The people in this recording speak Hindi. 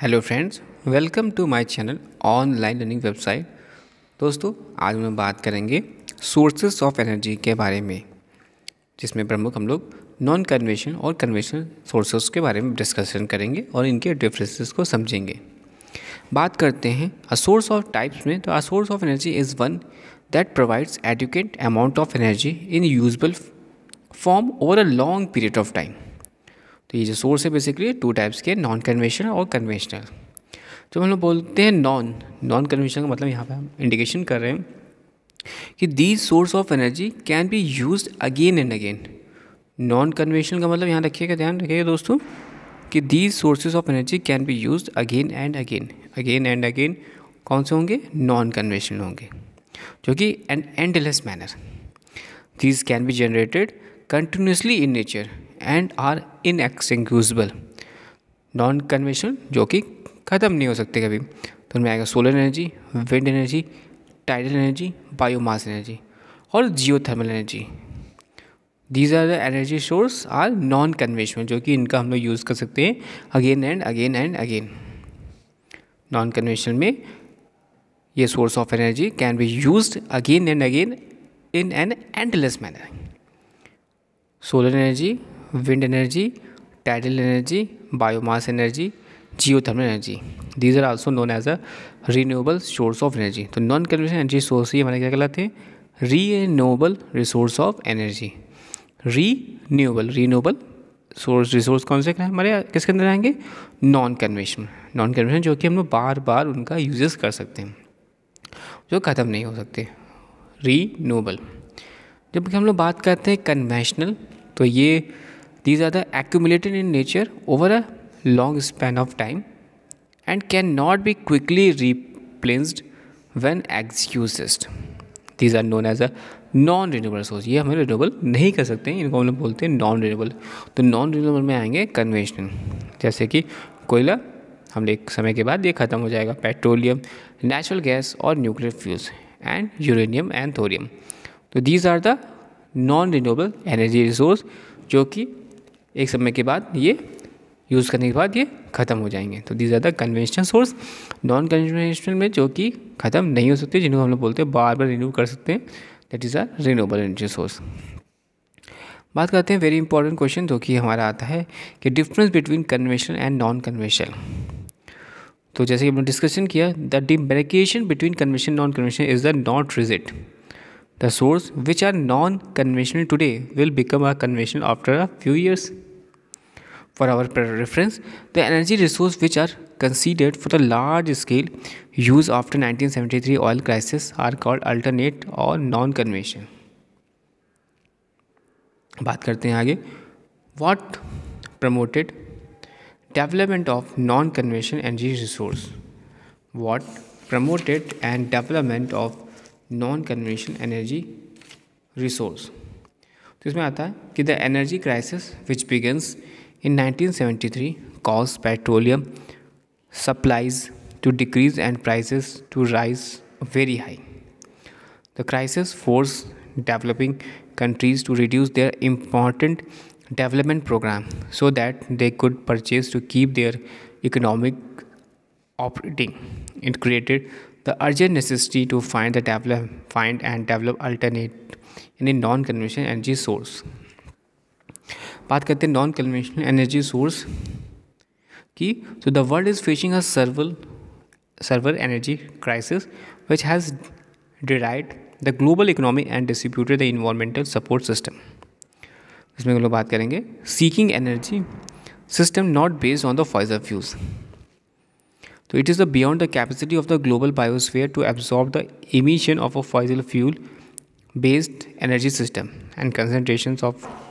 Hello friends welcome to my channel online learning website दोस्तों आज हम बात करेंगे सोर्सेज ऑफ एनर्जी के बारे में जिसमें प्रमुख हम लोग नॉन कन्वेशन और कन्वेशनल सोर्सेज के बारे में डिस्कशन करेंगे और इनके डिफरेंसेस को समझेंगे बात करते हैं अ सोर्स ऑफ टाइप्स में तो a source of energy is one that provides adequate amount of energy in usable form over a long period of time तो ये जो सोर्स है बेसिकली टू टाइप्स के नॉन कन्वेंशनल और कन्वेंशनल तो हम लोग बोलते हैं नॉन नॉन कन्वेंशनल का मतलब यहाँ पे हम इंडिकेशन कर रहे हैं कि these source of energy can be use again and again non conventional का मतलब यहाँ रखिएगा ध्यान रखिएगा दोस्तों कि these sources of energy can be use again and again again and again कौन से होंगे नॉन कन्वेंशनल होंगे जो कि an endless manner these can be generated continuously in nature and are inextinguishable non convention जो कि ख़त्म नहीं हो सकते कभी तो उनमें आएगा solar energy wind energy tidal energy biomass energy और geothermal energy these are the energy source are non convention जो कि इनका हम लोग यूज़ कर सकते हैं again and again and again non convention में ये source of energy can be use again and again in an endless manner solar energy wind energy tidal energy biomass energy geothermal energy these are also known as a renewable source of energy तो नॉन कन्वेंशनल एनर्जी सोर्स ही हमारे क्या कहलाते हैं renewable resource of energy renewable renewable source resource कौन से हमारे किसके अंदर आएंगे नॉन कन्वेंशनल नॉन कन्वेंशनल जो कि हम लोग बार बार उनका यूजेस कर सकते हैं जो ख़त्म नहीं हो सकते रीनोबल जबकि हम लोग बात करते हैं कन्वेंशनल तो ये these are the the in nature over a long span of time and can not be quickly replaced when exused. These are known as a non renewable source ये हमें रिन्यूबल नहीं कर सकते हैं इनको हम लोग बोलते हैं नॉन रिन्यूबल तो नॉन रिन्यूबल में आएंगे कन्वेंशनल जैसे कि कोयला हम एक समय के बाद ये ख़त्म हो जाएगा पेट्रोलियम नेचुरल गैस और nuclear fuels and uranium and thorium तो these are the non renewable energy resource जो कि एक समय के बाद ये यूज़ करने के बाद ये ख़त्म हो जाएंगे तो these are the conventional source non conventional में जो कि ख़त्म नहीं हो सकते जिनको हम लोग बोलते हैं बार बार रिन्यू कर सकते हैं that is a renewable energy source बात करते हैं वेरी इंपॉर्टेंट क्वेश्चन जो कि हमारा आता है कि difference between conventional and non conventional तो जैसे कि हमने डिस्कशन किया the demarcation between convention non conventional is the not rigid the source which are non conventional today will become a conventional after a few years for our reference the energy resource which are considered for the large scale use after 1973 oil crisis are called alternate or non conventional बात करते हैं आगे what promoted development of non convention energy resource what promoted and development of non convention energy resource तो इसमें आता है कि the energy crisis which begins In 1973, caused petroleum supplies to decrease and prices to rise very high. The crisis forced developing countries to reduce their important development program so that they could purchase to keep their economic operating. It created the urgent necessity to find the develop, find and develop alternate in a non-conventional energy source बात करते हैं नॉन कन्वेंशनल एनर्जी सोर्स की तो the world is facing a serval server energy crisis which has derided the global economy and distributed the environmental support system इसमें हम लोग बात करेंगे seeking energy system not based on the of fuels तो it is the beyond the capacity of the global biosphere to absorb the emission of a fossil fuel based energy system and concentration of